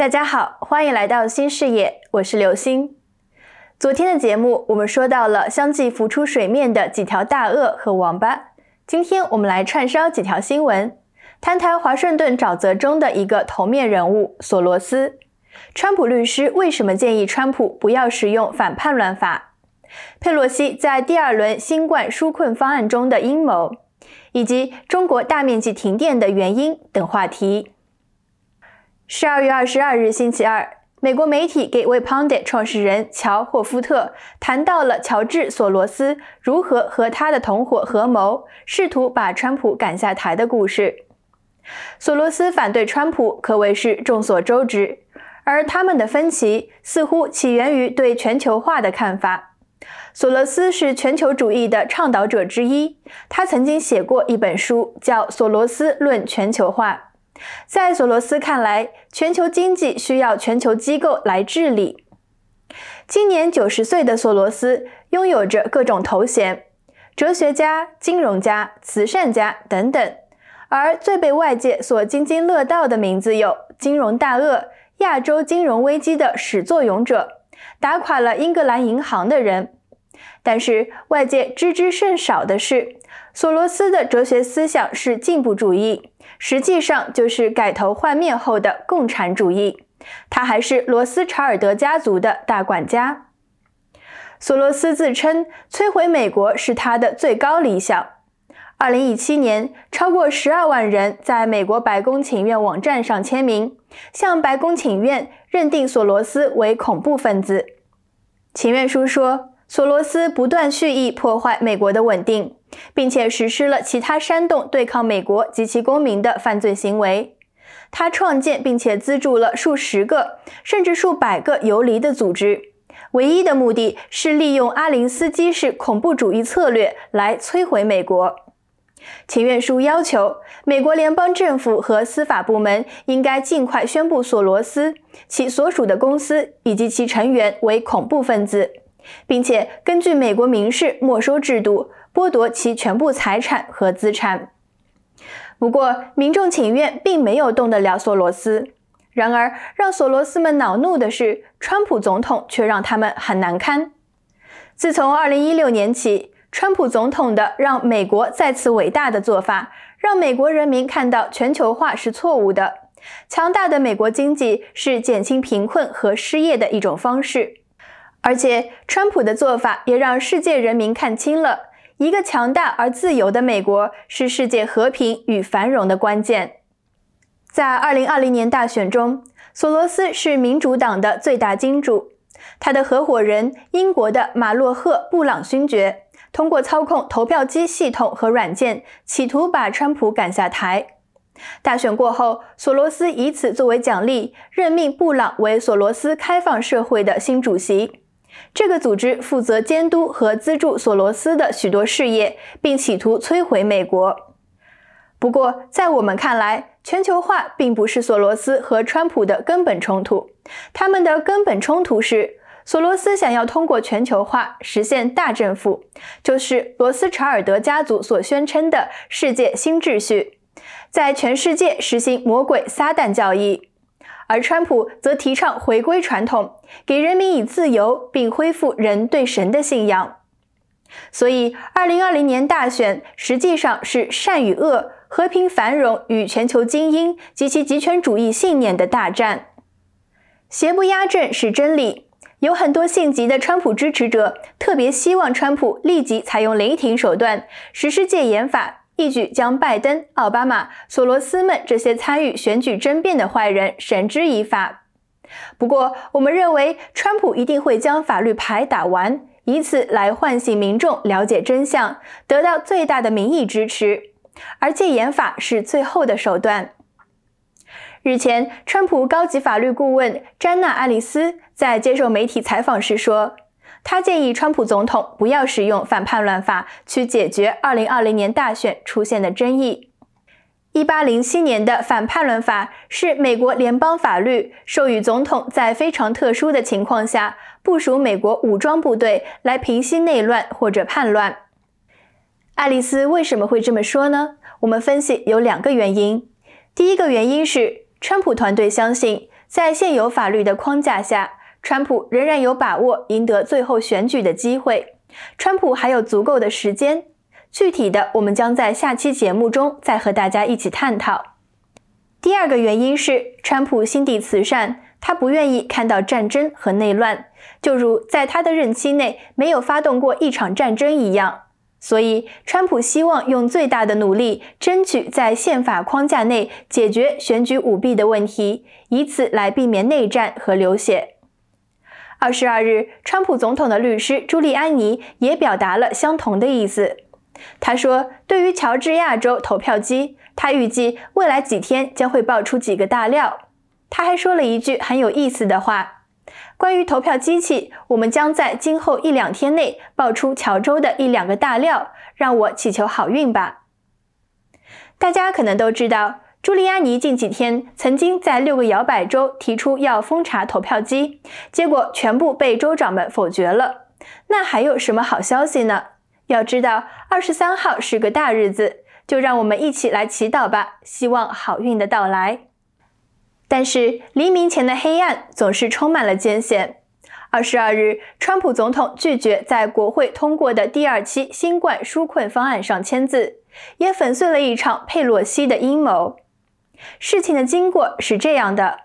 大家好，欢迎来到新视野，我是刘星。昨天的节目我们说到了相继浮出水面的几条大鳄和王八，今天我们来串烧几条新闻：谈谈华盛顿沼泽中的一个头面人物索罗斯，川普律师为什么建议川普不要使用反叛乱法？佩洛西在第二轮新冠纾困方案中的阴谋，以及中国大面积停电的原因等话题。十二月二十二日星期二，美国媒体给 w e p o n d a 创始人乔·霍夫特谈到了乔治·索罗斯如何和他的同伙合谋，试图把川普赶下台的故事。索罗斯反对川普可谓是众所周知，而他们的分歧似乎起源于对全球化的看法。索罗斯是全球主义的倡导者之一，他曾经写过一本书，叫《索罗斯论全球化》。在索罗斯看来，全球经济需要全球机构来治理。今年九十岁的索罗斯拥有着各种头衔：哲学家、金融家、慈善家等等。而最被外界所津津乐道的名字有“金融大鳄”、“亚洲金融危机的始作俑者”、“打垮了英格兰银行的人”。但是，外界知之甚少的是，索罗斯的哲学思想是进步主义。实际上就是改头换面后的共产主义，他还是罗斯查尔德家族的大管家。索罗斯自称摧毁美国是他的最高理想。二零一七年，超过十二万人在美国白宫请愿网站上签名，向白宫请愿认定索罗斯为恐怖分子。请愿书说，索罗斯不断蓄意破坏美国的稳定。并且实施了其他煽动对抗美国及其公民的犯罪行为。他创建并且资助了数十个甚至数百个游离的组织，唯一的目的是利用阿林斯基式恐怖主义策略来摧毁美国。请愿书要求美国联邦政府和司法部门应该尽快宣布索罗斯其所属的公司以及其成员为恐怖分子，并且根据美国民事没收制度。剥夺其全部财产和资产。不过，民众请愿并没有动得了索罗斯。然而，让索罗斯们恼怒的是，川普总统却让他们很难堪。自从2016年起，川普总统的让美国再次伟大的做法，让美国人民看到全球化是错误的。强大的美国经济是减轻贫困和失业的一种方式。而且，川普的做法也让世界人民看清了。一个强大而自由的美国是世界和平与繁荣的关键。在2020年大选中，索罗斯是民主党的最大金主。他的合伙人、英国的马洛赫·布朗勋爵，通过操控投票机系统和软件，企图把川普赶下台。大选过后，索罗斯以此作为奖励，任命布朗为索罗斯开放社会的新主席。这个组织负责监督和资助索罗斯的许多事业，并企图摧毁美国。不过，在我们看来，全球化并不是索罗斯和川普的根本冲突，他们的根本冲突是索罗斯想要通过全球化实现大政府，就是罗斯柴尔德家族所宣称的世界新秩序，在全世界实行魔鬼撒旦教义。而川普则提倡回归传统，给人民以自由，并恢复人对神的信仰。所以，二零二零年大选实际上是善与恶、和平繁荣与全球精英及其极权主义信念的大战。邪不压正是真理。有很多性急的川普支持者特别希望川普立即采用雷霆手段实施戒严法。一举将拜登、奥巴马、索罗斯们这些参与选举争辩的坏人绳之以法。不过，我们认为川普一定会将法律牌打完，以此来唤醒民众了解真相，得到最大的民意支持。而戒严法是最后的手段。日前，川普高级法律顾问詹娜·爱丽丝在接受媒体采访时说。他建议川普总统不要使用反叛乱法去解决二零二零年大选出现的争议。一八零七年的反叛乱法是美国联邦法律，授予总统在非常特殊的情况下部署美国武装部队来平息内乱或者叛乱。爱丽丝为什么会这么说呢？我们分析有两个原因。第一个原因是川普团队相信，在现有法律的框架下。川普仍然有把握赢得最后选举的机会，川普还有足够的时间。具体的，我们将在下期节目中再和大家一起探讨。第二个原因是，川普心地慈善，他不愿意看到战争和内乱，就如在他的任期内没有发动过一场战争一样。所以，川普希望用最大的努力，争取在宪法框架内解决选举舞弊的问题，以此来避免内战和流血。二十二日，川普总统的律师朱利安尼也表达了相同的意思。他说：“对于乔治亚州投票机，他预计未来几天将会爆出几个大料。”他还说了一句很有意思的话：“关于投票机器，我们将在今后一两天内爆出乔州的一两个大料，让我祈求好运吧。”大家可能都知道。朱利安尼近几天曾经在六个摇摆州提出要封查投票机，结果全部被州长们否决了。那还有什么好消息呢？要知道，二十三号是个大日子，就让我们一起来祈祷吧，希望好运的到来。但是黎明前的黑暗总是充满了艰险。二十二日，川普总统拒绝在国会通过的第二期新冠纾困方案上签字，也粉碎了一场佩洛西的阴谋。事情的经过是这样的：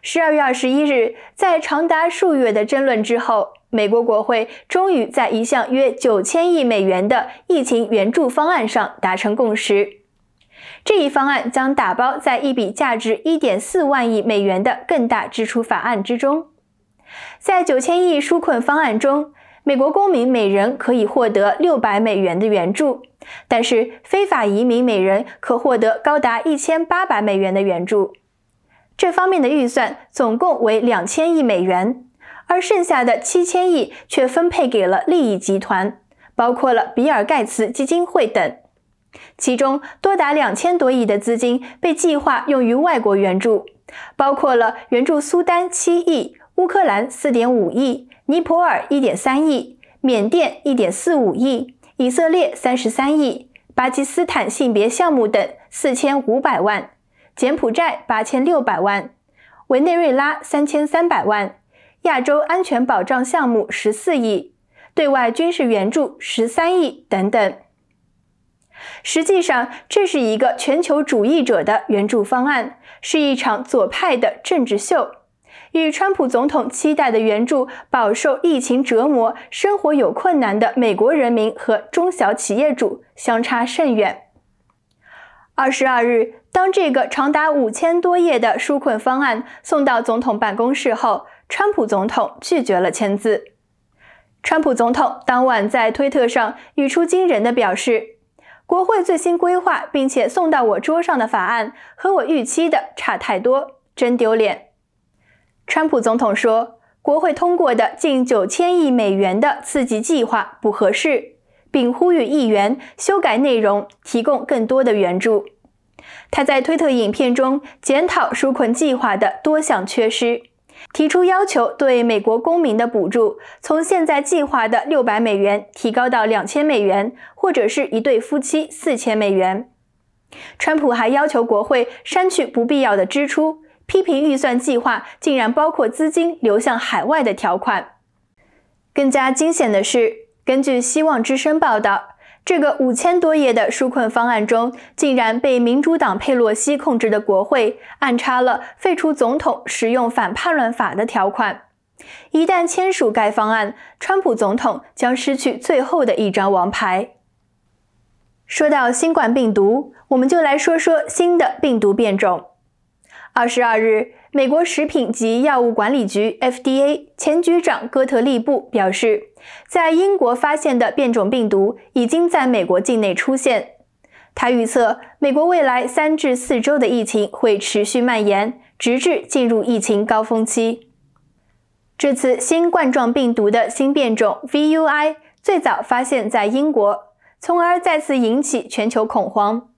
十二月二十一日，在长达数月的争论之后，美国国会终于在一项约九千亿美元的疫情援助方案上达成共识。这一方案将打包在一笔价值一点四万亿美元的更大支出法案之中。在九千亿纾困方案中，美国公民每人可以获得六百美元的援助，但是非法移民每人可获得高达一千八百美元的援助。这方面的预算总共为两千亿美元，而剩下的七千亿却分配给了利益集团，包括了比尔盖茨基金会等。其中多达两千多亿的资金被计划用于外国援助，包括了援助苏丹七亿。乌克兰四点五亿，尼泊尔一点三亿，缅甸一点四五亿，以色列三十三亿，巴基斯坦性别项目等四千五百万，柬埔寨八千六百万，委内瑞拉三千三百万，亚洲安全保障项目十四亿，对外军事援助十三亿等等。实际上，这是一个全球主义者的援助方案，是一场左派的政治秀。与川普总统期待的援助饱受疫情折磨、生活有困难的美国人民和中小企业主相差甚远。二十二日，当这个长达五千多页的纾困方案送到总统办公室后，川普总统拒绝了签字。川普总统当晚在推特上语出惊人的表示：“国会最新规划并且送到我桌上的法案和我预期的差太多，真丢脸。”川普总统说，国会通过的近九千亿美元的刺激计划不合适，并呼吁议员修改内容，提供更多的援助。他在推特影片中检讨纾困计划的多项缺失，提出要求对美国公民的补助从现在计划的六百美元提高到两千美元，或者是一对夫妻四千美元。川普还要求国会删去不必要的支出。批评预算计划竟然包括资金流向海外的条款。更加惊险的是，根据《希望之声》报道，这个五千多页的纾困方案中，竟然被民主党佩洛西控制的国会暗插了废除总统使用反叛乱法的条款。一旦签署该方案，川普总统将失去最后的一张王牌。说到新冠病毒，我们就来说说新的病毒变种。二十二日，美国食品及药物管理局 FDA 前局长戈特利布表示，在英国发现的变种病毒已经在美国境内出现。他预测，美国未来三至四周的疫情会持续蔓延，直至进入疫情高峰期。这次新冠状病毒的新变种 VUI 最早发现在英国，从而再次引起全球恐慌。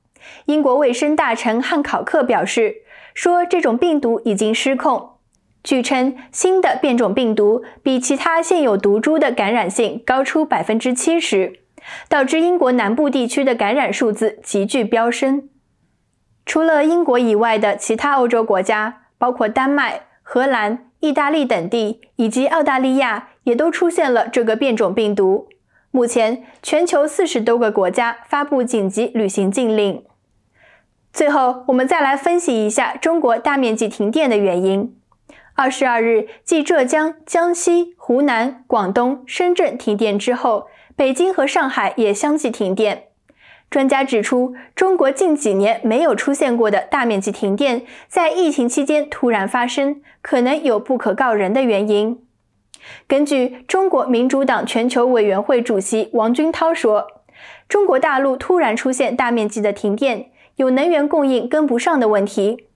英国卫生大臣汉考克表示。说这种病毒已经失控。据称，新的变种病毒比其他现有毒株的感染性高出百分之七十，导致英国南部地区的感染数字急剧飙升。除了英国以外的其他欧洲国家，包括丹麦、荷兰、意大利等地，以及澳大利亚，也都出现了这个变种病毒。目前，全球四十多个国家发布紧急旅行禁令。最后，我们再来分析一下中国大面积停电的原因。二十二日继浙江、江西、湖南、广东、深圳停电之后，北京和上海也相继停电。专家指出，中国近几年没有出现过的大面积停电，在疫情期间突然发生，可能有不可告人的原因。根据中国民主党全球委员会主席王军涛说，中国大陆突然出现大面积的停电。有能源供应跟不上的问题，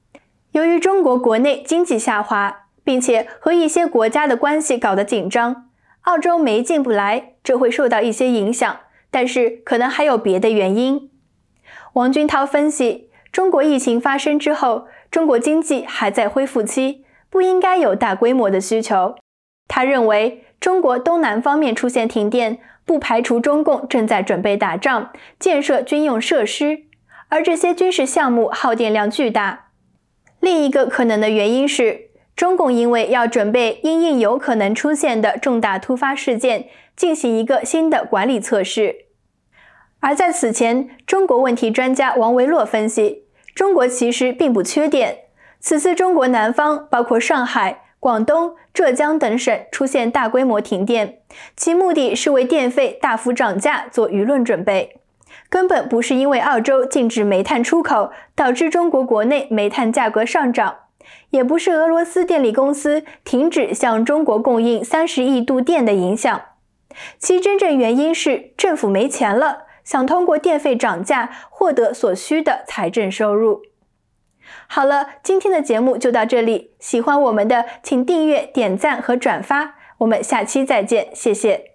由于中国国内经济下滑，并且和一些国家的关系搞得紧张，澳洲煤进不来，这会受到一些影响，但是可能还有别的原因。王军涛分析，中国疫情发生之后，中国经济还在恢复期，不应该有大规模的需求。他认为，中国东南方面出现停电，不排除中共正在准备打仗，建设军用设施。而这些军事项目耗电量巨大。另一个可能的原因是，中共因为要准备因应有可能出现的重大突发事件，进行一个新的管理测试。而在此前，中国问题专家王维洛分析，中国其实并不缺电。此次中国南方包括上海、广东、浙江等省出现大规模停电，其目的是为电费大幅涨价做舆论准备。根本不是因为澳洲禁止煤炭出口导致中国国内煤炭价格上涨，也不是俄罗斯电力公司停止向中国供应三十亿度电的影响，其真正原因是政府没钱了，想通过电费涨价获得所需的财政收入。好了，今天的节目就到这里，喜欢我们的请订阅、点赞和转发，我们下期再见，谢谢。